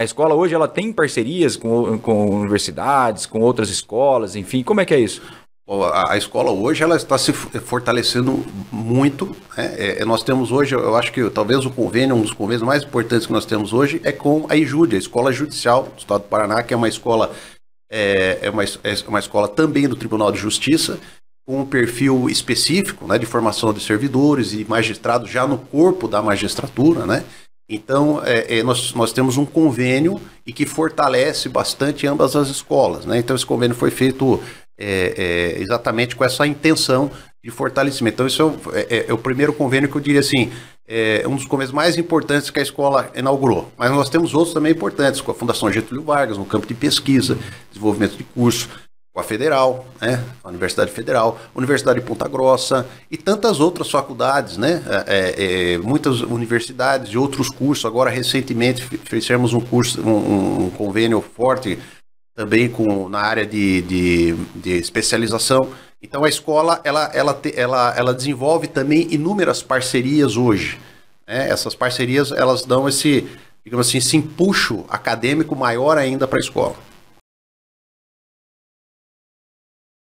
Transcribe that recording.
A escola hoje ela tem parcerias com, com universidades, com outras escolas, enfim. Como é que é isso? A, a escola hoje ela está se fortalecendo muito. Né? É, é, nós temos hoje, eu acho que talvez o convênio, um dos convênios mais importantes que nós temos hoje é com a IJUD, a Escola Judicial do Estado do Paraná, que é uma escola é, é, uma, é uma escola também do Tribunal de Justiça, com um perfil específico né, de formação de servidores e magistrados já no corpo da magistratura, né? Então, é, é, nós, nós temos um convênio e que fortalece bastante ambas as escolas. Né? Então, esse convênio foi feito é, é exatamente com essa intenção de fortalecimento. Então, esse é o, é, é, o primeiro convênio que eu diria assim, é um dos convênios mais importantes que a escola inaugurou. Mas nós temos outros também importantes, com a Fundação Getúlio Vargas, no campo de pesquisa, desenvolvimento de curso, com a Federal, né? a Universidade Federal, Universidade de Ponta Grossa e tantas outras faculdades, né? É, é, é muitas universidades e outros cursos. Agora, recentemente, fizemos um curso, um, um convênio forte também com, na área de, de, de especialização. Então, a escola ela, ela, ela, ela desenvolve também inúmeras parcerias hoje. Né? Essas parcerias elas dão esse, digamos assim, esse empuxo acadêmico maior ainda para a escola.